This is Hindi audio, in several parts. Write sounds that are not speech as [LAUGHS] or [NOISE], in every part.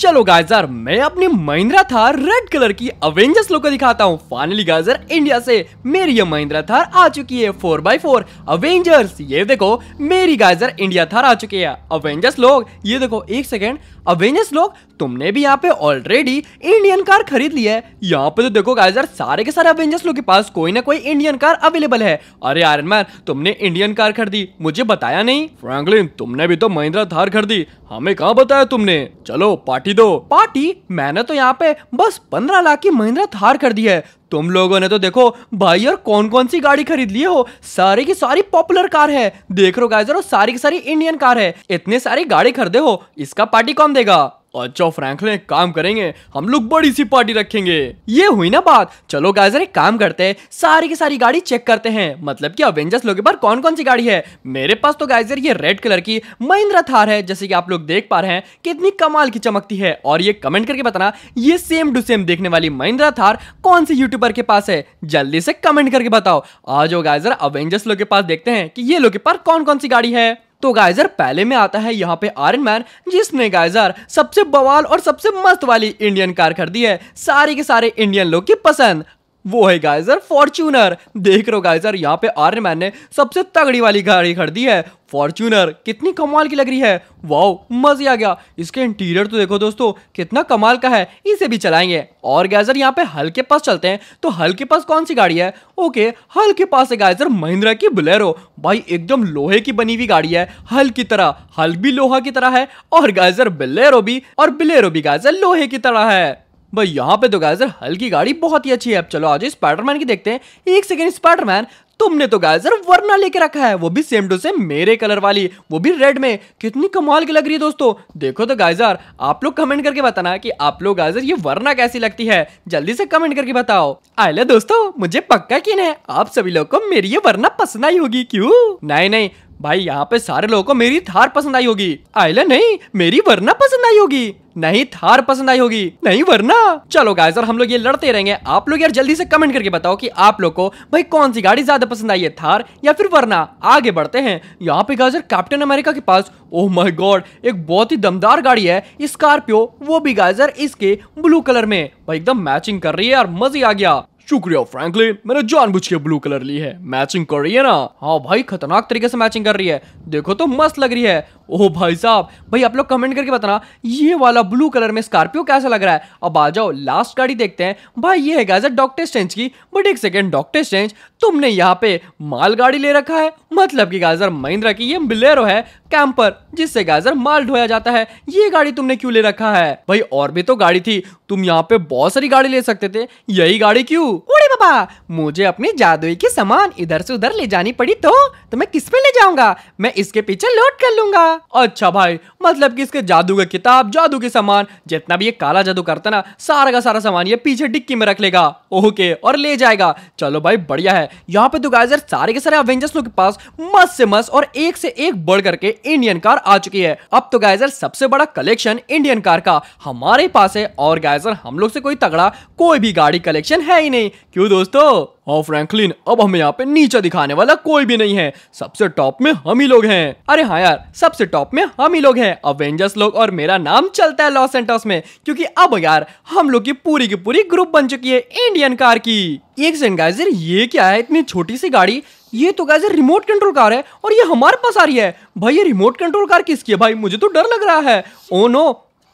चलो गाइजर मैं अपनी महिंद्रा थार रेड कलर की अवेंजर्स लोग को दिखाता हूँ फाइनली गाइजर इंडिया से मेरी ये महिंद्रा थार आ चुकी है फोर बाई फोर अवेंजर्स ये देखो मेरी गाइजर इंडिया थार आ चुकी है अवेंजर्स लोग ये देखो एक सेकेंड अवेंजर्स लोग तुमने भी यहाँ पे ऑलरेडी इंडियन कार खरीद ली है यहाँ पे तो देखो यार सारे के सारे अवेंजर्स लोग के पास कोई ना कोई इंडियन कार अवेलेबल है अरे आयरन मैन तुमने इंडियन कार खरीदी मुझे बताया नहीं फ्रैंकलिन तुमने भी तो महिंद्रा थार खरीदी हमें कहाँ बताया तुमने चलो पार्टी दो पार्टी मैंने तो यहाँ पे बस पंद्रह लाख की महिंद्रा थार खरीदी है तुम लोगों ने तो देखो भाई यार कौन कौन सी गाड़ी खरीद लिए हो सारी की सारी पॉपुलर कार है देख रो गाइजर सारी की सारी इंडियन कार है इतने सारी गाड़ी खरीदे हो इसका पार्टी कौन देगा और जो फ्रैंकलिन काम करेंगे हम लोग बड़ी सी पार्टी रखेंगे ये हुई ना बात चलो गाइजर एक काम करते हैं सारी की सारी गाड़ी चेक करते हैं मतलब कि अवेंजर्स लोग के पास कौन कौन सी गाड़ी है मेरे पास तो गाइजर ये रेड कलर की महिंद्रा थार है जैसे कि आप लोग देख पा रहे हैं कितनी कमाल की चमकती है और ये कमेंट करके बताना ये सेम टू सेम देखने वाली महिंद्रा थार कौन सी यूट्यूबर के पास है जल्दी से कमेंट करके बताओ आज गाइजर अवेंजर्स लोग के पास देखते हैं कि ये लोग के पास कौन कौन सी गाड़ी है तो गाइजर पहले में आता है यहाँ पे आयरन मैन जिसने गाइजर सबसे बवाल और सबसे मस्त वाली इंडियन कार खरीदी है सारे के सारे इंडियन लोग की पसंद वो है गाइजर फॉर्च्यूनर देख रहे हो गाइजर यहाँ पे आर्य मैन ने सबसे तगड़ी वाली गाड़ी खरीदी है फॉर्च्यूनर कितनी कमाल की लग रही है वाओ मजे आ गया इसके इंटीरियर तो देखो दोस्तों कितना कमाल का है इसे भी चलाएंगे और गाइजर यहाँ पे हल के पास चलते हैं तो हल के पास कौन सी गाड़ी है ओके हल के पास है गाइजर महिंद्रा की बुलेरो भाई एकदम लोहे की बनी हुई गाड़ी है हल की तरह हल भी लोहा की तरह है और गाइजर बिलेरो भी और बिलेरो भी गाइजर लोहे की तरह है भाई यहाँ पे तो गाइजर हल्की गाड़ी बहुत ही अच्छी है चलो आज स्पाइडरमैन की देखते हैं एक सेकेंड स्पाइडरमैन तुमने तो गाइजर वरना लेके रखा है वो भी सेम टू सेम मेरे कलर वाली वो भी रेड में कितनी कमाल की लग रही है दोस्तों देखो तो गाइजर आप लोग कमेंट करके बताना कि आप लोग गाइजर ये वरना कैसी लगती है जल्दी से कमेंट करके बताओ आइले दोस्तों मुझे पक्का किन है आप सभी लोग को मेरी ये वरना पसंद आई होगी क्यूँ नहीं नहीं भाई यहाँ पे सारे लोगों को मेरी थार पसंद आई होगी आइले नहीं मेरी वरना पसंद आई होगी नहीं थार पसंद आई होगी नहीं वरना चलो गाइस और हम लोग ये लड़ते रहेंगे आप लोग यार जल्दी से कमेंट करके बताओ कि आप लोग को भाई कौन सी गाड़ी ज्यादा पसंद आई है थार या फिर वरना आगे बढ़ते हैं यहाँ पे गाइस कैप्टन अमेरिका के पास ओह माय गॉड एक बहुत ही दमदार गाड़ी है स्कॉर्पियो वो भी गाइस इसके ब्लू कलर में भाई एकदम मैचिंग कर रही है यार मजे आ गया शुक्रिया फ्रैंकलिन मैंने जानबूझ के ब्लू कलर ली है मैचिंग कर रही है ना हाँ भाई खतरनाक तरीके से मैचिंग कर रही है देखो तो मस्त लग रही है ओह भाई साहब भाई आप लोग कमेंट करके बताना ये वाला ब्लू कलर में स्कॉर्पियो कैसा लग रहा है अब आ जाओ लास्ट गाड़ी देखते हैं भाई ये है गाइस डॉक्टर स्टेंज की बट एक सेकेंड डॉक्टर स्टेंज तुमने यहाँ पे माल गाड़ी ले रखा है मतलब कि गाजर महिंद्रा की ये बिलेरो है कैंपर जिससे गाजर माल ढोया जाता है ये गाड़ी तुमने क्यों ले रखा है भाई और भी तो गाड़ी थी तुम यहाँ पे बहुत सारी गाड़ी ले सकते थे यही गाड़ी क्यों बाबा मुझे अपने जादुई के सामान इधर से उधर ले जानी पड़ी तो तो मैं किस पे ले जाऊंगा मैं इसके पीछे लोट कर लूंगा अच्छा भाई मतलब कि इसके जादू का किताब जादू के सामान जितना भी ये काला जादू करता ना सारा का सारा सामान ये पीछे डिक्की में रख लेगा ओके और ले जाएगा चलो भाई बढ़िया है यहाँ पे तो गाइजर सारे के सारे अवेंजर्स लोग के पास मस्त से मस्त और एक से एक बढ़ करके इंडियन कार आ चुकी है अब तो गाइजर सबसे बड़ा कलेक्शन इंडियन कार का हमारे पास है और गाइजर हम लोग से कोई तगड़ा कोई भी गाड़ी कलेक्शन है ही नहीं क्यों दोस्तों और फ्रैंकलिन अब हमें यहाँ पे नीचे दिखाने वाला कोई भी नहीं है सबसे टॉप में हम ही लोग हैं अरे हाँ यार सबसे टॉप में हम ही लोग हैं अवेंजर्स लोग और मेरा नाम चलता है लॉस सेंटोस में क्योंकि अब यार हम लोग की पूरी की पूरी ग्रुप बन चुकी है इंडियन कार की एक सेकंड गाइस ये क्या है इतनी छोटी सी गाड़ी ये तो गाइस रिमोट कंट्रोल कार है और ये हमारे पास आ रही है भाई ये रिमोट कंट्रोल कार किसकी है भाई मुझे तो डर लग रहा है ओ oh नो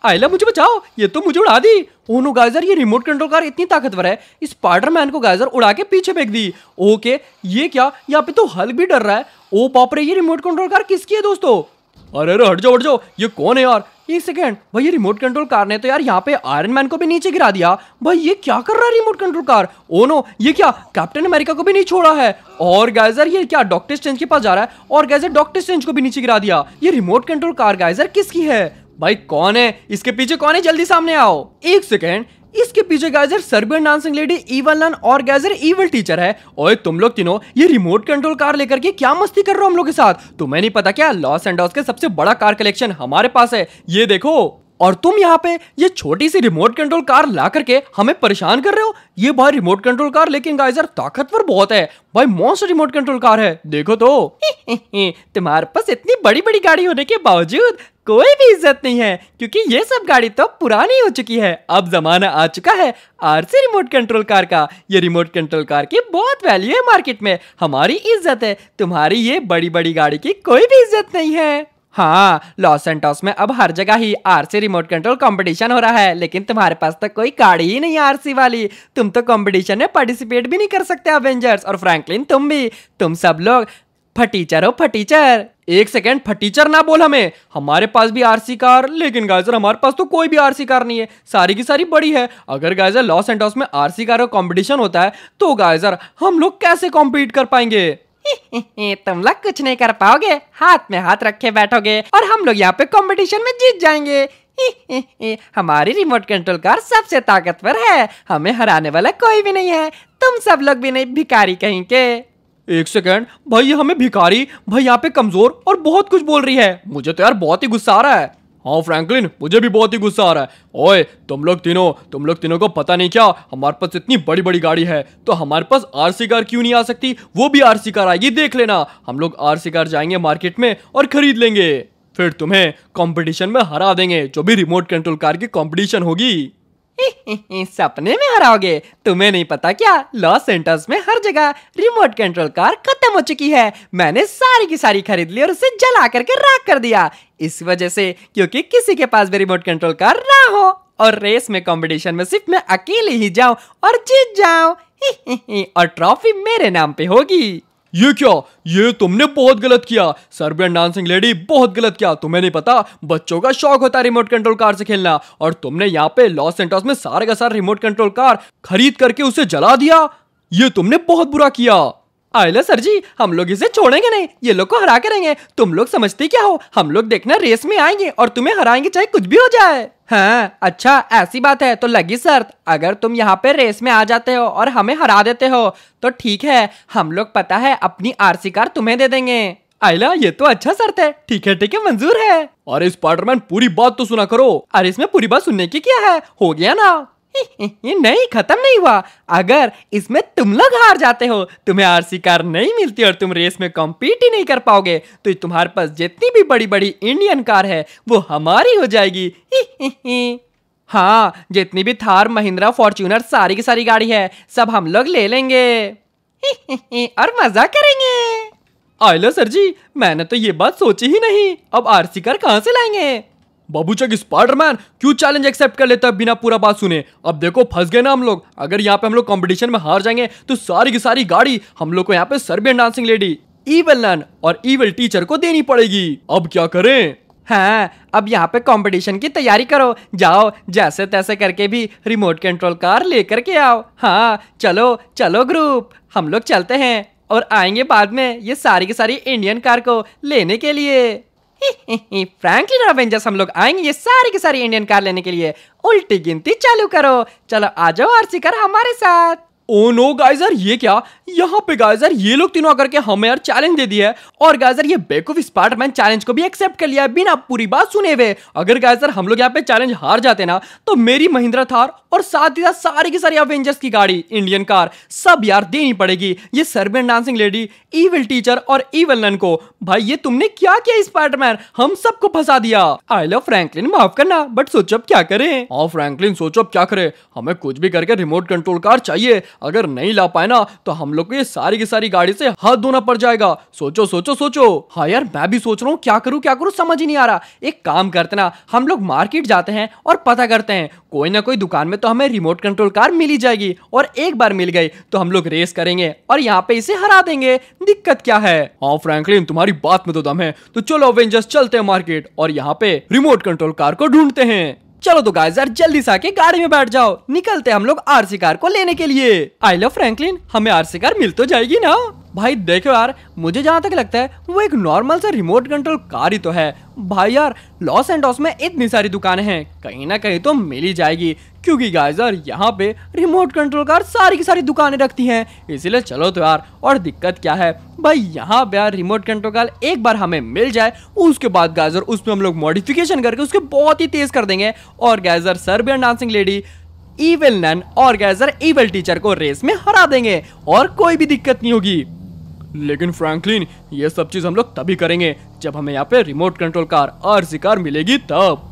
आयला मुझे बचाओ ये तो मुझे उड़ा दी ओनो गाइजर ये रिमोट कंट्रोल कार इतनी ताकतवर है इस पार्टर मैन को गाइजर उड़ा के पीछे फेंक दी ओके ये क्या यहाँ पे तो हल भी डर रहा है ओ पापरे ये रिमोट कंट्रोल कार किसकी है दोस्तों अरे अरे हट जाओ हट जाओ ये कौन है यार एक सेकेंड भाई ये रिमोट कंट्रोल कार ने तो यार यहाँ पे आयरन मैन को भी नीचे गिरा दिया भाई ये क्या कर रहा है remote control car oh no ये क्या कैप्टन अमेरिका को भी नहीं छोड़ा है और गाइजर ये क्या डॉक्टर स्ट्रेंज के पास जा रहा है और गाइजर डॉक्टर स्ट्रेंज को भी नीचे गिरा दिया ये रिमोट कंट्रोल कार गाइजर किसकी है भाई कौन है इसके पीछे कौन है जल्दी सामने आओ एक सेकेंड इसके पीछे guys Serbian dancing lady evil nun और गाइजर इवल टीचर है ओए तुम लोग तीनों ये रिमोट कंट्रोल कार लेकर के क्या मस्ती कर रहे हो हम लोग के साथ तुम्हें नहीं पता क्या लॉस एंड के सबसे बड़ा कार कलेक्शन हमारे पास है ये देखो और तुम यहाँ पे ये छोटी सी रिमोट कंट्रोल कार ला करके हमें परेशान कर रहे हो ये भाई रिमोट कंट्रोल कार लेकिन गाइजर ताकतवर बहुत है भाई मोस्ट रिमोट कंट्रोल कार है देखो तो [LAUGHS] तुम्हारे पास इतनी बड़ी बड़ी गाड़ी होने के बावजूद कोई भी इज्जत नहीं है क्योंकि ये सब गाड़ी तो पुरानी हो चुकी है अब जमाना आ चुका है आरसी रिमोट कंट्रोल कार का ये रिमोट कंट्रोल कार की बहुत वैल्यू है मार्केट में हमारी इज्जत है तुम्हारी ये बड़ी बड़ी गाड़ी की कोई भी इज्जत नहीं है हाँ लॉस एंटॉस में अब हर जगह ही आरसी रिमोट कंट्रोल कंपटीशन हो रहा है लेकिन तुम्हारे पास तो कोई गाड़ी ही नहीं आरसी वाली तुम तो कंपटीशन में पार्टिसिपेट भी नहीं कर सकते अवेंजर्स और फ्रैंकलिन तुम भी तुम सब लोग फटीचर हो फटीचर एक सेकेंड फटीचर ना बोल हमें हमारे पास भी आरसी कार लेकिन गाइजर हमारे पास तो कोई भी आरसी कार नहीं है सारी की सारी बड़ी है अगर गाइजर लॉस एंड में आरसी कार का कॉम्पिटिशन होता है तो गाइजर हम लोग कैसे कॉम्पीट कर पाएंगे [LAUGHS] तुम लोग कुछ नहीं कर पाओगे हाथ में हाथ रखे बैठोगे और हम लोग यहाँ पे कॉम्पिटिशन में जीत जाएंगे [LAUGHS] हमारी रिमोट कंट्रोल कार सबसे ताकतवर है हमें हराने वाला कोई भी नहीं है तुम सब लोग भी नहीं भिकारी कहीं के एक सेकेंड भाई हमें भिखारी भाई यहाँ पे कमजोर और बहुत कुछ बोल रही है मुझे तो यार बहुत ही गुस्सा आ रहा है हाँ फ्रैंकलिन मुझे भी बहुत ही गुस्सा आ रहा है ओए तुम लोग तीनों तुम लोग तीनों को पता नहीं क्या हमारे पास इतनी बड़ी बड़ी गाड़ी है तो हमारे पास आरसी कार क्यों नहीं आ सकती वो भी आरसी कार आएगी देख लेना हम लोग आरसी कार जाएंगे मार्केट में और खरीद लेंगे फिर तुम्हें कंपटीशन में हरा देंगे जो भी रिमोट कंट्रोल कार की कंपटीशन होगी [LAUGHS] सपने में हराओगे तुम्हें नहीं पता क्या लॉस सेंटर्स में हर जगह रिमोट कंट्रोल कार खत्म हो चुकी है मैंने सारी की सारी खरीद ली और उसे जला करके राख कर दिया इस वजह से क्योंकि किसी के पास भी रिमोट कंट्रोल कार ना हो और रेस में कंपटीशन में सिर्फ मैं अकेले ही जाऊं और जीत जाऊं [LAUGHS] और ट्रॉफी मेरे नाम पे होगी ये क्या ये तुमने बहुत गलत किया सर्बियन डांसिंग लेडी बहुत गलत किया तुम्हें नहीं पता बच्चों का शौक होता है रिमोट कंट्रोल कार से खेलना और तुमने यहाँ पे लॉस सेंटोस में सारे का सारा रिमोट कंट्रोल कार खरीद करके उसे जला दिया ये तुमने बहुत बुरा किया आयला सर जी हम लोग इसे छोड़ेंगे नहीं ये लोग को हरा करेंगे रहेंगे तुम लोग समझते क्या हो हम लोग देखना रेस में आएंगे और तुम्हें हराएंगे चाहे कुछ भी हो जाए हाँ अच्छा ऐसी बात है तो लगी सर अगर तुम यहाँ पे रेस में आ जाते हो और हमें हरा देते हो तो ठीक है हम लोग पता है अपनी आरसी कार तुम्हें दे देंगे आयला ये तो अच्छा शर्त है ठीक है ठीक है मंजूर है अरे स्पाइडरमैन पूरी बात तो सुना करो अरे इसमें पूरी बात सुनने की क्या है हो गया ना [LAUGHS] ये नहीं खत्म नहीं हुआ अगर इसमें तुम लोग हार जाते हो तुम्हें आरसी कार नहीं मिलती और तुम रेस में कॉम्पीट ही नहीं कर पाओगे तो तुम्हारे पास जितनी भी बड़ी बड़ी इंडियन कार है वो हमारी हो जाएगी [LAUGHS] हाँ जितनी भी थार महिंद्रा फॉर्च्यूनर सारी की सारी गाड़ी है सब हम लोग ले लेंगे [LAUGHS] और मजा करेंगे आयलो सर जी मैंने तो ये बात सोची ही नहीं अब आरसी कार कहाँ से लाएंगे बाबूचक स्पाइडरमैन क्यों चैलेंज एक्सेप्ट कर लेता है बिना पूरा बात सुने अब देखो फंस गए ना हम लोग अगर यहाँ पे हम लोग कॉम्पिटिशन में हार जाएंगे तो सारी की सारी गाड़ी हम लोग को यहाँ पे Serbian dancing lady evil nun और ईवेल टीचर को देनी पड़ेगी अब क्या करें हाँ अब यहाँ पे कंपटीशन की तैयारी करो जाओ जैसे तैसे करके भी रिमोट कंट्रोल कार लेकर के आओ हाँ चलो चलो ग्रुप हम लोग चलते हैं और आएंगे बाद में ये सारी की सारी इंडियन कार को लेने के लिए फ्रैंकलिन [LAUGHS] और अवेंजर्स हम लोग आएंगे ये सारी की सारी इंडियन कार लेने के लिए उल्टी गिनती चालू करो चलो आ जाओ और सीकर हमारे साथ ओ नो गाइजर ये क्या यहाँ पे गाइजर ये लोग तीनों आकर के हमें यार चैलेंज दे दिया है और गाइजर ये बेकूफ स्पाइडरमैन चैलेंज को भी एक्सेप्ट कर लिया है बिना पूरी बात सुने हुए अगर गाइजर हम लोग यहाँ पे चैलेंज हार जाते ना तो मेरी महिंद्रा थार और साथ ही साथ सारी की सारी अवेंजर्स की गाड़ी इंडियन कार सब यार देनी पड़ेगी ये Serbian dancing lady evil teacher और ईविल नन को भाई ये तुमने क्या किया स्पाइडरमैन हम सबको फंसा दिया आई लव फ्रैंकलिन माफ करना बट सोचो अब क्या करें हाँ फ्रैंकलिन सोचो अब क्या करें हमें कुछ भी करके रिमोट कंट्रोल कार चाहिए अगर नहीं ला पाए ना तो हम लोग को ये सारी की सारी गाड़ी से हाथ धोना पड़ जाएगा सोचो सोचो सोचो हाँ यार मैं भी सोच रहा हूँ क्या करूँ क्या करूँ समझ ही नहीं आ रहा एक काम करते ना हम लोग मार्केट जाते हैं और पता करते हैं कोई ना कोई दुकान में तो हमें रिमोट कंट्रोल कार मिल ही जाएगी और एक बार मिल गई तो हम लोग रेस करेंगे और यहाँ पे इसे हरा देंगे दिक्कत क्या है हाँ फ्रैंकलिन तुम्हारी बात में तो दम है तो चलो अवेंजर्स चलते हैं मार्केट और यहाँ पे रिमोट कंट्रोल कार को ढूंढते हैं चलो तो गाइस यार जल्दी से आके गाड़ी में बैठ जाओ निकलते हम लोग आरसी कार को लेने के लिए आई लव फ्रैंकलिन हमें आरसी कार मिल तो जाएगी ना भाई देखो यार मुझे जहाँ तक लगता है वो एक नॉर्मल सा रिमोट कंट्रोल कार ही तो है भाई यार लॉस एंडोस में इतनी सारी दुकानें हैं कहीं ना कहीं तो मिल ही जाएगी क्योंकि गाइजर यहाँ पे रिमोट कंट्रोल कार सारी की सारी दुकानें रखती हैं इसीलिए चलो तो यार और दिक्कत क्या है भाई यहाँ पे यार रिमोट कंट्रोल कार एक बार हमें मिल जाए उसके बाद गाइजर उसमें हम लोग मॉडिफिकेशन करके उसके बहुत ही तेज कर देंगे और guys Serbian dancing lady evil nun और गैजर इवेल टीचर को रेस में हरा देंगे और कोई भी दिक्कत नहीं होगी लेकिन फ्रैंकलिन ये सब चीज हम लोग तभी करेंगे जब हमें यहाँ पे remote control car RC car मिलेगी तब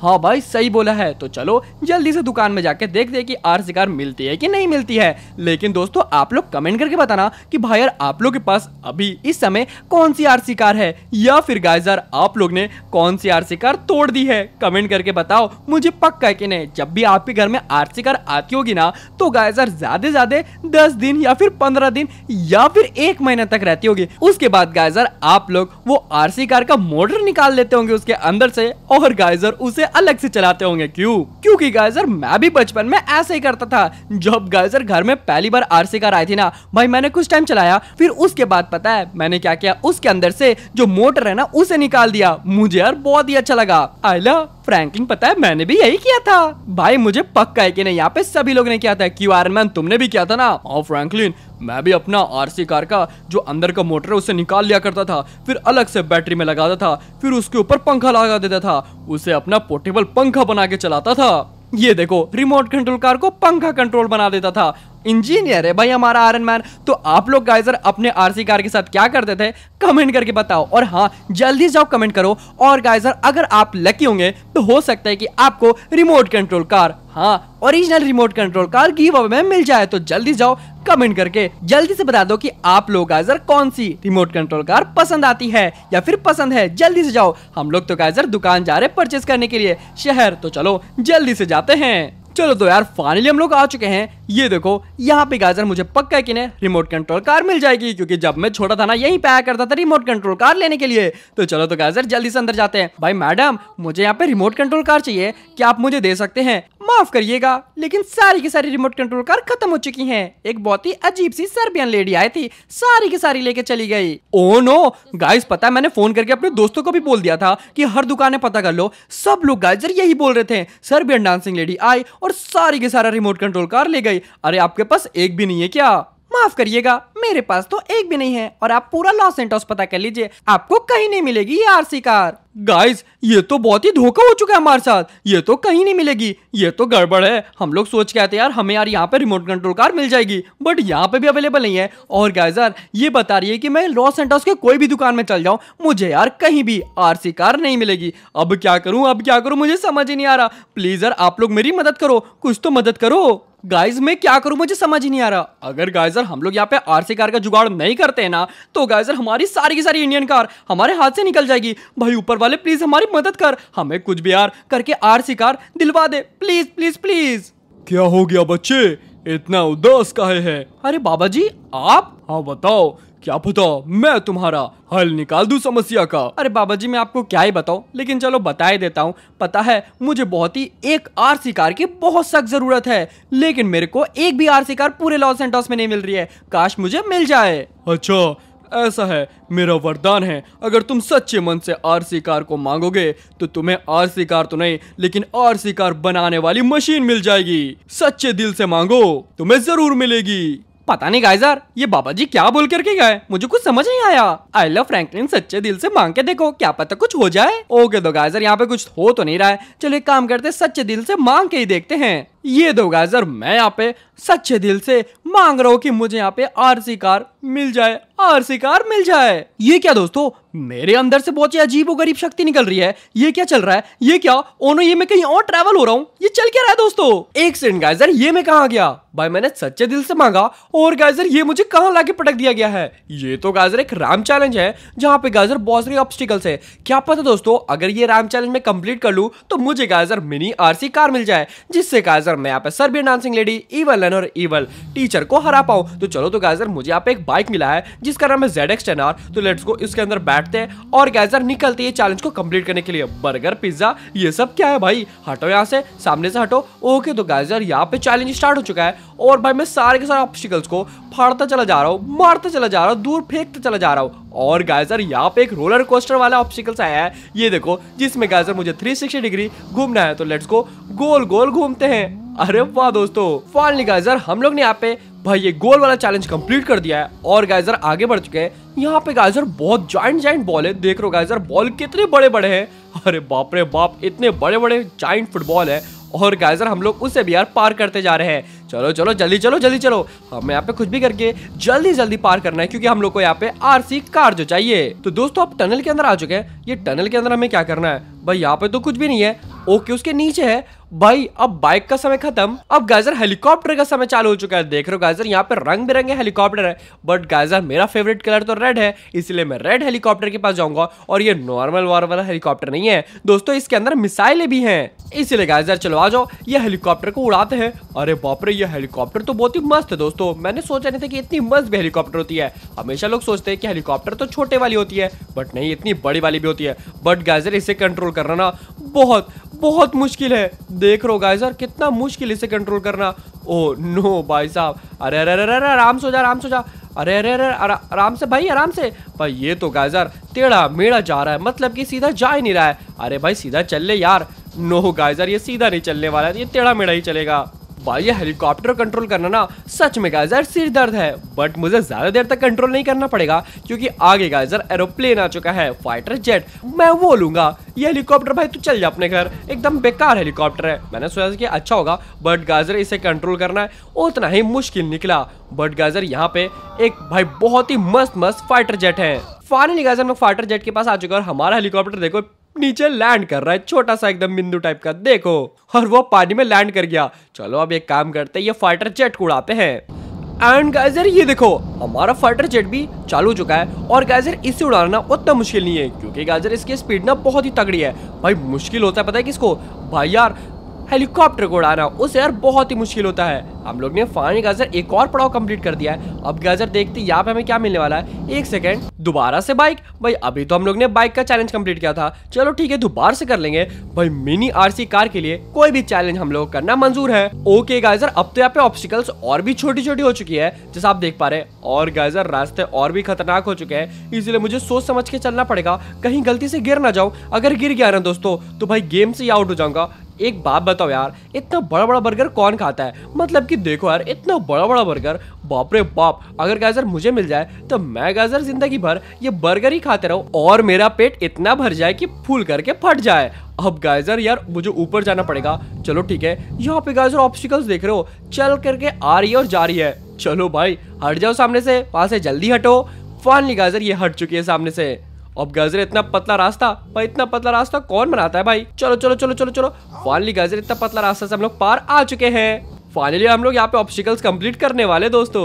हाँ भाई सही बोला है तो चलो जल्दी से दुकान में जाके देख दे कि आर सी कार मिलती है कि नहीं मिलती है लेकिन दोस्तों आप लोग कमेंट करके बताना कि भाई यार आप लोग के पास अभी इस समय कौन सी आर कार है या फिर गायजर आप लोग ने कौन सी आर सी कार तोड़ दी है कमेंट करके बताओ मुझे पक्का है कि नहीं जब भी आपके घर में आर कार आती होगी ना तो गायजर ज्यादा ज्यादा दस दिन या फिर पंद्रह दिन या फिर एक महीना तक रहती होगी उसके बाद गायजर आप लोग वो आर सी कार का मोटर निकाल लेते होंगे उसके अंदर से और गायजर उसे अलग से चलाते होंगे क्यों क्योंकि गाइजर मैं भी बचपन में ऐसे ही करता था जब गाइजर घर में पहली बार आरसी कार आई थी ना भाई मैंने कुछ टाइम चलाया फिर उसके बाद पता है मैंने क्या किया उसके अंदर से जो मोटर है ना उसे निकाल दिया मुझे यार बहुत ही अच्छा लगा आयला फ्रैंकलिन पता है मैंने भी यही किया था भाई मुझे पक्का है कि नहीं यहाँ पे सभी लोग ने किया था क्यू आर मैन तुमने भी किया था ना और फ्रैंकलिन मैं भी अपना आरसी कार का जो अंदर का मोटर है उसे निकाल लिया करता था फिर अलग से बैटरी में लगाता था फिर उसके ऊपर पंखा लगा देता था उसे अपना पोर्टेबल पंखा बना के चलाता था ये देखो रिमोट कंट्रोल कार को पंखा कंट्रोल बना देता था इंजीनियर है भाई हमारा आयरन मैन तो आप लोग गाइजर अपने आरसी कार के साथ क्या करते थे कमेंट करके बताओ और हाँ जल्दी जाओ कमेंट करो और गाइजर अगर आप लकी होंगे तो हो सकता है कि आपको रिमोट कंट्रोल कार हाँ original remote control car giveaway में मिल जाए तो जल्दी जाओ कमेंट करके जल्दी से बता दो कि आप लोग गाइजर कौन सी रिमोट कंट्रोल कार पसंद आती है या फिर पसंद है जल्दी से जाओ हम लोग तो गाइजर दुकान जा रहे परचेस करने के लिए शहर तो चलो जल्दी से जाते हैं चलो तो यार फाइनली हम लोग आ चुके हैं ये देखो यहाँ पे गाजर मुझे पक्का कि नहीं रिमोट कंट्रोल कार मिल जाएगी क्योंकि जब मैं छोटा था ना यहीं पे आया करता था रिमोट कंट्रोल कार लेने के लिए तो चलो तो गाजर जल्दी से अंदर जाते हैं भाई मैडम मुझे यहाँ पे रिमोट कंट्रोल कार चाहिए क्या आप मुझे दे सकते हैं माफ करिएगा लेकिन सारी की सारी रिमोट कंट्रोल कार खत्म हो चुकी हैं एक बहुत ही अजीब सी सर्बियन लेडी आई थी सारी की सारी लेके चली गई ओ नो गाइस पता है मैंने फोन करके अपने दोस्तों को भी बोल दिया था कि हर दुकान पता कर लो सब लोग गाइजर यही बोल रहे थे सर्बियन डांसिंग लेडी आई और सारी के सारा रिमोट कंट्रोल कार ले गई अरे आपके पास एक भी नहीं है क्या माफ करिएगा मेरे पास तो एक भी नहीं है और आप पूरा लॉस एंटोस पता कर लीजिए आपको कहीं नहीं मिलेगी ये आरसी कार गाइस ये तो बहुत ही धोखा हो चुका है हमारे साथ ये तो कहीं नहीं मिलेगी ये तो गड़बड़ है हम लोग सोच के आते यार हमें यार यहाँ पे रिमोट कंट्रोल कार मिल जाएगी बट यहाँ पे भी अवेलेबल नहीं है और गाइस यार ये बता रही है कि मैं लॉस एंटोस के कोई भी दुकान में चल जाऊँ मुझे यार कहीं भी सी कार नहीं मिलेगी अब क्या करूँ अब क्या करूँ मुझे समझ ही नहीं आ रहा प्लीज यार आप लोग मेरी मदद करो कुछ तो मदद करो गाइज मैं क्या करूं मुझे समझ ही नहीं आ रहा अगर गाइजर हम लोग यहाँ पे आरसी कार का जुगाड़ नहीं करते ना तो गाइजर हमारी सारी की सारी इंडियन कार हमारे हाथ से निकल जाएगी भाई ऊपर वाले प्लीज हमारी मदद कर हमें कुछ भी यार करके सी कार दिलवा दे प्लीज प्लीज प्लीज क्या हो गया बच्चे इतना उदास का है अरे बाबा जी आप हाँ बताओ क्या पता मैं तुम्हारा हल निकाल दू समस्या का अरे बाबा जी मैं आपको क्या ही बताऊँ लेकिन चलो बता ही देता हूँ पता है मुझे बहुत ही एक आर सी कार की बहुत सख्त जरूरत है लेकिन मेरे को एक भी आर सी कार पूरे लॉस एंटॉस में नहीं मिल रही है काश मुझे मिल जाए अच्छा ऐसा है मेरा वरदान है अगर तुम सच्चे मन से सी कार को मांगोगे तो तुम्हें सी कार तो नहीं लेकिन सी कार बनाने वाली मशीन मिल जाएगी सच्चे दिल से मांगो तुम्हें जरूर मिलेगी पता नहीं गाइजर ये बाबा जी क्या बोल करके गए मुझे कुछ समझ नहीं आया आई लव फ्रैंकलिन सच्चे दिल से मांग के देखो क्या पता कुछ हो जाए ओके तो गाइजर यहाँ पे कुछ हो तो नहीं रहा है चलो एक काम करते सच्चे दिल से मांग के ही देखते हैं ये दो गाइजर मैं यहाँ पे सच्चे दिल से मांग रहा हूँ कि मुझे यहाँ पे आरसी कार मिल जाए आरसी कार मिल जाए ये क्या दोस्तों मेरे अंदर से बहुत ही अजीब और गरीब शक्ति निकल रही है ये क्या चल रहा है ये क्या ओनो ये मैं कहीं और ट्रेवल हो रहा हूँ ये चल क्या रहा है दोस्तों एक सेकंड गाइजर ये मैं कहा गया भाई मैंने सच्चे दिल से मांगा और गाइजर ये मुझे कहाँ लाके पटक दिया गया है ये तो गाइजर एक राम चैलेंज है जहाँ पे गाइजर बहुत सारे ऑब्स्टिकल्स है क्या पता दोस्तों अगर ये राम चैलेंज में कम्प्लीट कर लू तो मुझे गाइजर मिनी आरसी कार मिल जाए जिससे गाइजर और मैं यहाँ पे Serbian dancing lady evil nun और इवल टीचर को हरा पाऊँ तो चलो तो गाइजर मुझे यहाँ पे एक बाइक मिला है जिसका नाम है जेड एक्स टेन आर तो लेट्स को इसके अंदर बैठते हैं और गाइजर निकलते हैं चैलेंज को कम्प्लीट करने के लिए बर्गर पिज्जा ये सब क्या है भाई हटो यहाँ से सामने से हटो ओके तो गाइजर यहाँ पे चैलेंज स्टार्ट हो चुका है और भाई मैं सारे के सारे ऑप्शिकल्स को फाड़ता चला जा रहा हूँ मारता चला जा रहा हूँ दूर फेंकता चला जा रहा हूँ और गाइजर यहाँ पे एक रोलर कोस्टर वाला ऑप्शिकल्स आया है ये देखो जिसमें गाइजर मुझे 360 डिग्री घूमना है तो लेट्स को गोल गोल घूमते हैं अरे वाह दोस्तों फाइनली गाइजर हम लोग ने यहाँ पे भाई ये गोल वाला चैलेंज कंप्लीट कर दिया है और गाइजर आगे बढ़ चुके हैं यहाँ पे गाइजर बहुत जॉइंट जॉइंट बॉल है देख रहे हो गाइजर बॉल कितने बड़े बड़े हैं अरे बाप रे बाप इतने बड़े बड़े जॉइंट फुटबॉल है और गाइजर हम लोग उसे भी यार पार करते जा रहे हैं चलो चलो जल्दी चलो जल्दी चलो हमें हाँ, यहाँ पे कुछ भी करके जल्दी जल्दी पार करना है क्योंकि हम लोग को यहाँ पे आरसी कार जो चाहिए तो दोस्तों आप टनल के अंदर आ चुके हैं ये टनल के अंदर हमें क्या करना है भाई यहाँ पे तो कुछ भी नहीं है ओके उसके नीचे है भाई अब बाइक का समय खत्म अब गाइजर हेलीकॉप्टर का समय चालू हो चुका है देख रहे हो गाइजर यहाँ पे रंग बिरंगे हेलीकॉप्टर है बट गाइजर मेरा फेवरेट कलर तो रेड है इसलिए मैं रेड हेलीकॉप्टर के पास जाऊंगा और ये नॉर्मल वॉर वाला हेलीकॉप्टर नहीं है दोस्तों इसके अंदर मिसाइलें भी है इसलिए गाइजर चलो आ जाओ ये हेलीकॉप्टर को उड़ाते हैं अरे बापरे ये हेलीकॉप्टर तो बहुत ही मस्त है दोस्तों मैंने सोचा नहीं था कि इतनी मस्त भी हेलीकॉप्टर होती है हमेशा लोग सोचते हैं कि हेलीकॉप्टर तो छोटे वाली होती है बट नहीं इतनी बड़ी वाली भी होती है बट गाइजर इसे कंट्रोल करना ना बहुत बहुत मुश्किल है देख रहे हो गाइजर कितना मुश्किल इसे कंट्रोल करना ओ oh नो भाई साहब अरे अरे अरे अरे आराम से जा आराम से जा अरे अरे अरे आराम से भाई आराम से भाई ये तो गाइजर टेढ़ा मेढ़ा जा रहा है मतलब कि सीधा जा ही नहीं रहा है अरे भाई सीधा चल ले यार नो गाइजर ये सीधा नहीं चलने वाला है ये टेढ़ा मेढ़ा ही चलेगा भाई ये हेलीकॉप्टर कंट्रोल करना ना सच में गाइजर सिर दर्द है बट मुझे ज्यादा देर तक कंट्रोल नहीं करना पड़ेगा क्योंकि आगे गाइजर एरोप्लेन आ चुका है फाइटर जेट मैं वो लूंगा ये हेलीकॉप्टर भाई तू चल जा अपने घर एकदम बेकार हेलीकॉप्टर है मैंने सोचा कि अच्छा होगा बट गाजर इसे कंट्रोल करना है उतना ही मुश्किल निकला बट गाजर यहाँ पे एक भाई बहुत ही मस्त मस्त फाइटर जेट है फाइनली गाइजर हम फाइटर जेट के पास आ चुके हैं और हमारा हेलीकॉप्टर देखो नीचे लैंड कर रहा है छोटा सा एकदम बिंदु टाइप का देखो और वो पानी में लैंड कर गया चलो अब एक काम करते हैं ये फाइटर जेट उड़ाते हैं एंड गाइजर ये देखो हमारा फाइटर जेट भी चालू हो चुका है और गाइजर इसे उड़ाना उतना मुश्किल नहीं है क्योंकि गाइजर इसकी स्पीड ना बहुत ही तगड़ी है भाई मुश्किल होता है पता है किसको भाई यार हेलीकॉप्टर को उड़ाना उसे यार बहुत ही मुश्किल होता है हम लोग ने फाइनली गाजर एक और पड़ाव कंप्लीट कर दिया है अब गाजर देखते यहाँ पे हमें क्या मिलने वाला है एक सेकेंड दोबारा से बाइक भाई अभी तो हम लोग ने बाइक का चैलेंज कंप्लीट किया था चलो ठीक है दोबारा से कर लेंगे भाई मिनी आरसी कार के लिए कोई भी चैलेंज हम लोग करना मंजूर है ओके गाइजर अब तो यहाँ पे ऑप्शिकल्स और भी छोटी छोटी हो चुकी है जैसा आप देख पा रहे और गाइजर रास्ते और भी खतरनाक हो चुके हैं इसलिए मुझे सोच समझ के चलना पड़ेगा कहीं गलती से गिर ना जाऊं अगर गिर गया ना दोस्तों तो भाई गेम से ही आउट हो जाऊंगा एक बात बताओ यार इतना बड़ा बड़ा बर्गर कौन खाता है मतलब कि देखो यार इतना बड़ा बड़ा बर्गर बाप रे बाप अगर गाजर मुझे मिल जाए तो मैं गाजर जिंदगी भर ये बर्गर ही खाते रहूँ और मेरा पेट इतना भर जाए कि फूल करके फट जाए अब गाइजर यार मुझे ऊपर जाना पड़ेगा चलो ठीक है यहाँ पे गाइजर ऑप्शिकल्स देख रहे हो चल करके आ रही है और जा रही है चलो भाई हट जाओ सामने से वहां से जल्दी हटो फाइनली गाइजर ये हट चुकी है सामने से अब गाजर इतना पतला रास्ता भाई इतना पतला रास्ता कौन बनाता है भाई चलो चलो चलो चलो चलो फाइनली गाजर इतना पतला रास्ता से हम लोग पार आ चुके हैं फाइनली हम लोग यहाँ पे ऑप्शिकल्स कम्प्लीट करने वाले दोस्तों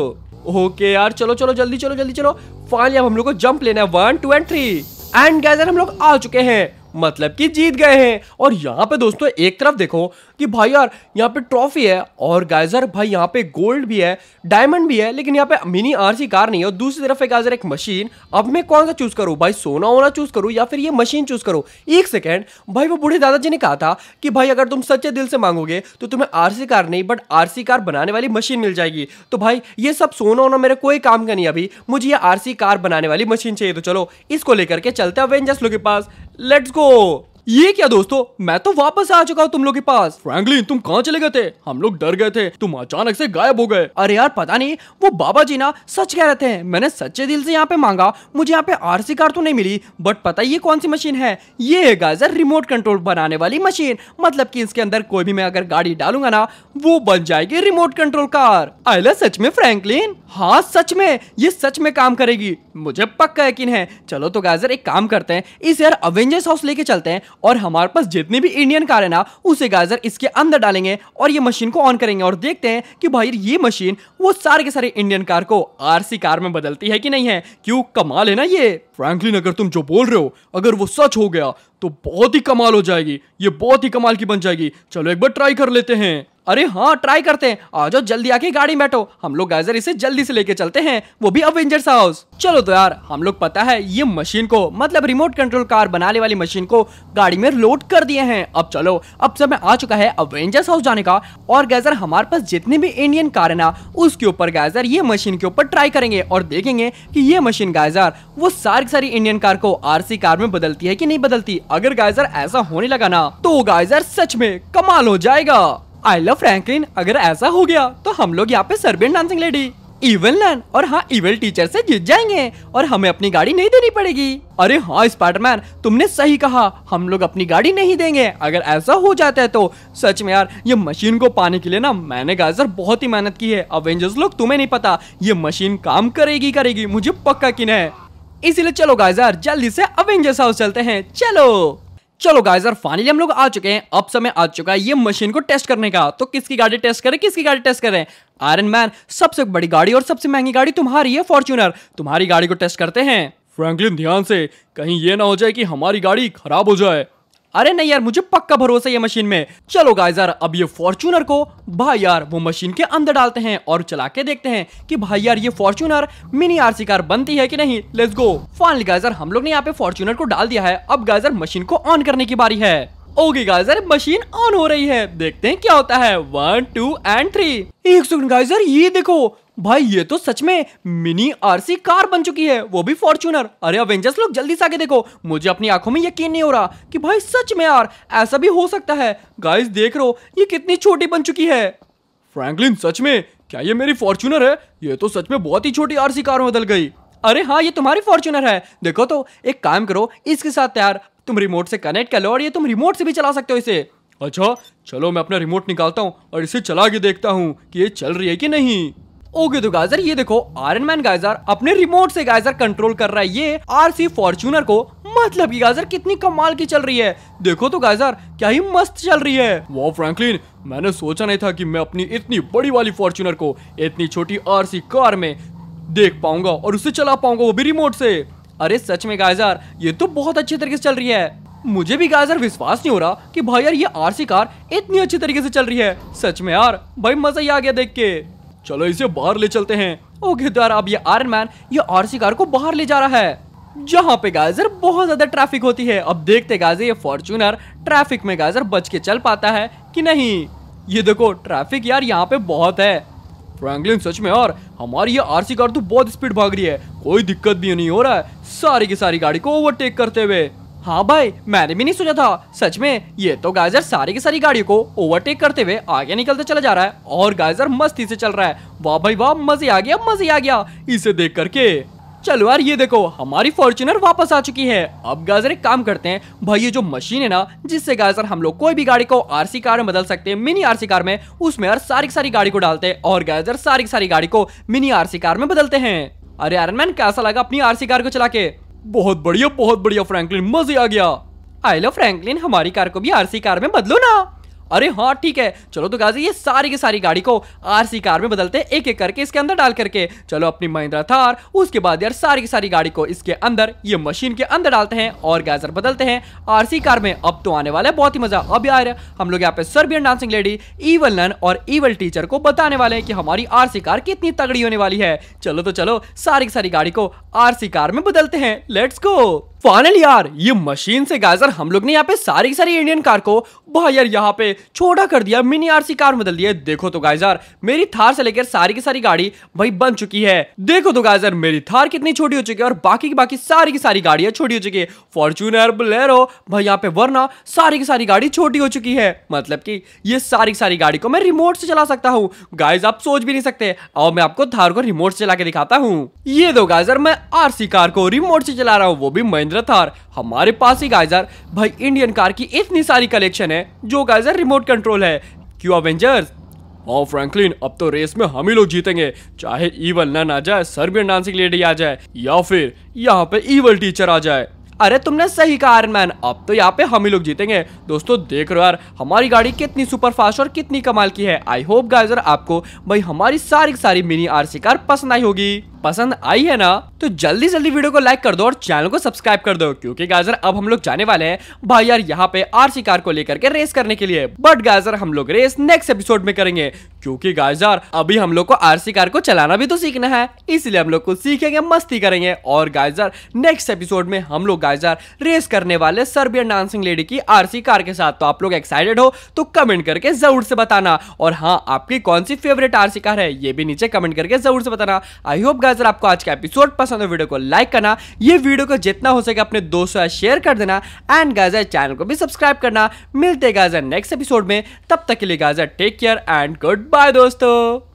ओके यार चलो चलो जल्दी चलो जल्दी चलो फाइनली अब हम लोग को जंप लेना है one two and three and guys हम लोग आ चुके हैं मतलब कि जीत गए हैं और यहाँ पे दोस्तों एक तरफ देखो कि भाई यार यहाँ पे ट्रॉफी है और गाइजर भाई यहाँ पे गोल्ड भी है डायमंड भी है लेकिन यहाँ पे मिनी आरसी कार नहीं है और दूसरी तरफ है एक मशीन अब मैं कौन सा चूज करूँ भाई सोना होना चूज करूँ या फिर ये मशीन चूज करूँ एक सेकेंड भाई वो बूढ़े दादाजी ने कहा था कि भाई अगर तुम सच्चे दिल से मांगोगे तो तुम्हें आर कार नहीं बट आरसी कार बनाने वाली मशीन मिल जाएगी तो भाई ये सब सोना होना मेरे कोई काम का नहीं अभी मुझे ये आर कार बनाने वाली मशीन चाहिए तो चलो इसको लेकर के चलते हैं अवेंजर्स लोग के पास Let's go! ये क्या दोस्तों मैं तो वापस आ चुका हूँ तुम लोग के पास फ्रैंकलिन तुम कहाँ चले गए थे हम लोग डर गए थे तुम अचानक से गायब हो गए अरे यार पता नहीं वो बाबा जी ना सच कह रहे थे मैंने सच्चे दिल से यहाँ पे मांगा मुझे यहाँ पे आरसी कार तो नहीं मिली बट पता ये कौन सी मशीन है ये है गाजर रिमोट कंट्रोल बनाने वाली मशीन मतलब की इसके अंदर कोई भी मैं अगर गाड़ी डालूंगा ना वो बन जाएगी रिमोट कंट्रोल कार आयला सच में फ्रेंकलिन हाँ सच में ये सच में काम करेगी मुझे पक्का यकीन है चलो तो गाजर एक काम करते हैं इस यार अवेंजर्स हाउस लेके चलते हैं और हमारे पास जितनी भी इंडियन कार है ना उसे गाजर इसके अंदर डालेंगे और ये मशीन को ऑन करेंगे और देखते हैं कि भाई ये मशीन वो सारे के सारे इंडियन कार को आरसी कार में बदलती है कि नहीं है क्यों कमाल है ना ये फ्रैंकलिन अगर तुम जो बोल रहे हो अगर वो सच हो गया तो बहुत ही कमाल हो जाएगी ये बहुत ही कमाल की बन जाएगी चलो एक बार ट्राई कर लेते हैं अरे हाँ ट्राई करते हैं आ जाओ जल्दी आके गाड़ी बैठो हम लोग गाइजर इसे जल्दी से लेके चलते हैं वो भी अवेंजर्स हाउस चलो तो यार हम लोग पता है ये मशीन को मतलब रिमोट कंट्रोल कार बनाने वाली मशीन को गाड़ी में लोड कर दिए हैं अब चलो अब समय आ चुका है अवेंजर्स हाउस जाने का और गैजर हमारे पास जितने भी इंडियन कार है ना उसके ऊपर गाइजर ये मशीन के ऊपर ट्राई करेंगे और देखेंगे की ये मशीन गाइजर वो सारी सारी इंडियन कार को आर कार में बदलती है की नहीं बदलती अगर गाइजर ऐसा होने लगा ना तो गाइजर सच में कमाल हो जाएगा आई लव फ्रैंकलिन अगर ऐसा हो गया तो हम लोग यहाँ पे Serbian dancing lady evil nun और हाँ इवेल टीचर से जीत जाएंगे और हमें अपनी गाड़ी नहीं देनी पड़ेगी अरे हाँ स्पाइडरमैन तुमने सही कहा हम लोग अपनी गाड़ी नहीं देंगे अगर ऐसा हो जाता है तो सच में यार ये मशीन को पाने के लिए ना मैंने गाजर बहुत ही मेहनत की है अवेंजर्स लोग तुम्हें नहीं पता ये मशीन काम करेगी करेगी मुझे पक्का किन है इसीलिए चलो गाजर जल्दी से अवेंजर्स हाउस चलते हैं चलो चलो गाइस यार फाइनली हम लोग आ चुके हैं अब समय आ चुका है ये मशीन को टेस्ट करने का तो किसकी गाड़ी टेस्ट करें किसकी गाड़ी टेस्ट करें आयरन मैन सबसे बड़ी गाड़ी और सबसे महंगी गाड़ी तुम्हारी है फॉर्च्यूनर तुम्हारी गाड़ी को टेस्ट करते हैं फ्रैंकलिन ध्यान से कहीं ये ना हो जाए कि हमारी गाड़ी खराब हो जाए अरे नहीं यार मुझे पक्का भरोसा है मशीन में चलो गाइस यार अब ये फॉर्चूनर को भाई यार वो मशीन के अंदर डालते हैं और चला के देखते हैं कि भाई यार ये फॉर्चूनर मिनी आरसी कार बनती है कि नहीं लेट्स गो फाइनली गाइजर हम लोग ने यहाँ पे फॉर्चूनर को डाल दिया है अब गाइजर मशीन को ऑन करने की बारी है ओके गाइजर मशीन ऑन हो रही है देखते हैं क्या होता है वन टू एंड थ्री एक सेकंड गाइजर ये देखो भाई ये तो सच में मिनी आरसी कार बन चुकी है वो भी फॉर्च्यूनर अरे अवेंजर्स लोग जल्दी से आगे देखो मुझे अपनी आंखों में यकीन नहीं हो रहा कि भाई सच में यार ऐसा भी हो सकता है गाइस देख रो ये कितनी छोटी बन चुकी है फ्रैंकलिन सच में क्या ये मेरी फॉर्च्यूनर है ये तो सच में बहुत ही छोटी आरसी कार बदल गई अरे हाँ ये तुम्हारी फॉर्च्यूनर है देखो तो एक काम करो इसके साथ यार तुम रिमोट से कनेक्ट कर लो और ये तुम रिमोट से भी चला सकते हो इसे अच्छा चलो मैं अपना रिमोट निकालता हूँ और इसे चला के देखता हूँ कि ये चल रही है कि नहीं ओके तो गाइजर ये देखो आयरन मैन गाइजर अपने रिमोट से गाइजर कंट्रोल कर रहा है ये आरसी फॉर्च्यूनर को मतलब की गाइजर कितनी कमाल की चल रही है देखो तो गाइजर क्या ही मस्त चल रही है वो फ्रैंकलिन मैंने सोचा नहीं था कि मैं अपनी इतनी बड़ी वाली फॉर्च्यूनर को इतनी छोटी आरसी कार में देख पाऊंगा और उसे चला पाऊंगा वो भी रिमोट से अरे सच में गाइजर ये तो बहुत अच्छी तरीके से चल रही है मुझे भी गाजर विश्वास नहीं हो रहा कि भाई यार ये आरसी कार इतनी अच्छी तरीके से चल रही है सच में यार भाई मजा ही आ गया देख के चलो इसे बाहर ले चलते हैं ओके द्वारा तो अब ये आयरन मैन ये आरसी कार को बाहर ले जा रहा है जहाँ पे गाजर बहुत ज्यादा ट्रैफिक होती है अब देखते गाजर ये फॉर्चूनर ट्रैफिक में गाजर बच के चल पाता है कि नहीं ये देखो ट्रैफिक यार यहाँ पे बहुत है फ्रैंकलिन सच में और हमारी ये आरसी कार तो बहुत स्पीड भाग रही है कोई दिक्कत भी नहीं हो रहा है सारी की सारी गाड़ी को ओवरटेक करते हुए हाँ भाई मैंने भी नहीं सोचा था सच में ये तो गाइजर सारी की सारी गाड़ियों को ओवरटेक करते हुए आगे निकलते चला जा रहा है और गाइजर मस्ती से चल रहा है वाह भाई वाह मजे आ गया मजे आ गया इसे देख करके चलो यार ये देखो हमारी फॉर्चुनर वापस आ चुकी है अब गाजर एक काम करते हैं भाई ये जो मशीन है ना जिससे गाजर हम लोग कोई भी गाड़ी को आरसी कार में बदल सकते हैं मिनी आरसी कार में उसमें यार सारी की सारी गाड़ी को डालते हैं और गाजर सारी की सारी गाड़ी को मिनी आरसी कार में बदलते हैं अरे आयरन मैन कैसा लगा अपनी आरसी कार को चला के बहुत बढ़िया बहुत बढ़िया फ्रैंकलिन मजे आ गया आई लो फ्रैंकलिन हमारी कार को भी आरसी कार में बदलो ना अरे हाँ ठीक है चलो तो गाजी ये सारी की सारी गाड़ी को आरसी कार में बदलते एक एक करके इसके अंदर डाल करके चलो अपनी महिंद्रा थार उसके बाद यार सारी की सारी गाड़ी को इसके अंदर ये मशीन के अंदर डालते हैं और गाजर बदलते हैं आरसी कार में अब तो आने वाला है बहुत ही मजा अब यार हम लोग यहाँ पे Serbian dancing lady evil nun और ईवल टीचर को बताने वाले हैं कि हमारी आरसी कार कितनी तगड़ी होने वाली है चलो तो चलो सारी की सारी गाड़ी को आरसी कार में बदलते हैं लेट्स गो फाइनली यार ये मशीन से गाजर हम लोग ने यहाँ पे सारी की सारी इंडियन कार को भाई यार यहाँ पे छोटा कर दिया मिनी आरसी कार बदल दिया देखो तो गाइजर मेरी थार से लेकर सारी की सारी गाड़ी भाई बन चुकी है देखो तो गाइजर मेरी थार कितनी छोटी हो चुकी है और बाकी की बाकी सारी की सारी गाड़ियां छोटी हो चुकी है फॉर्चूनर बुलेरो भाई यहाँ पे वरना सारी की सारी गाड़ी छोटी हो चुकी है मतलब की ये सारी की सारी गाड़ी को मैं रिमोट से चला सकता हूँ गाइज आप सोच भी नहीं सकते और मैं आपको थार को रिमोट से चला के दिखाता हूँ ये दो तो गाइजर मैं आरसी कार को रिमोट से चला रहा हूँ वो भी महिंद्रा महिंद्रा थार हमारे पास ही गाइजर भाई इंडियन कार की इतनी सारी कलेक्शन है जो गाइजर रिमोट कंट्रोल है क्यों अवेंजर्स हाँ फ्रैंकलिन अब तो रेस में हम ही लोग जीतेंगे चाहे ईवल नन आ जाए सर्बियन डांसिंग लेडी आ जाए या फिर यहाँ पे ईवल टीचर आ जाए अरे तुमने सही कहा आयरन मैन अब तो यहाँ पे हम ही लोग जीतेंगे दोस्तों देख रहे यार हमारी गाड़ी कितनी सुपर फास्ट और कितनी कमाल की है आई होप गाइजर आपको भाई हमारी सारी सारी मिनी आरसी कार पसंद आई होगी पसंद आई है ना तो जल्दी जल्दी वीडियो को लाइक कर दो और चैनल को सब्सक्राइब कर दो क्योंकि गाजर अब हम लोग जाने वाले हैं भाई यार यहाँ पे आरसी कार को लेकर के रेस करने के लिए बट गाजर हम लोग रेस नेक्स्ट एपिसोड में करेंगे क्योंकि गाजर अभी हम लोग को आरसी कार को चलाना भी तो सीखना है इसलिए हम लोग को सीखेंगे मस्ती करेंगे और गाजर नेक्स्ट एपिसोड में हम लोग गाइजार रेस करने वाले सर्बियन डांसिंग लेडी की आरसी कार के साथ तो आप लोग एक्साइटेड हो तो कमेंट करके जरूर से बताना और हाँ आपकी कौन सी फेवरेट आरसी कार है ये भी नीचे कमेंट करके जरूर से बताना आई होप गाइजर आपको आज का एपिसोड पसंद हो वीडियो को लाइक करना ये वीडियो को जितना हो सके अपने दोस्तों शेयर कर देना एंड गाइजर चैनल को भी सब्सक्राइब करना मिलते गाइजर नेक्स्ट एपिसोड में तब तक के लिए guys take care and goodbye दोस्तों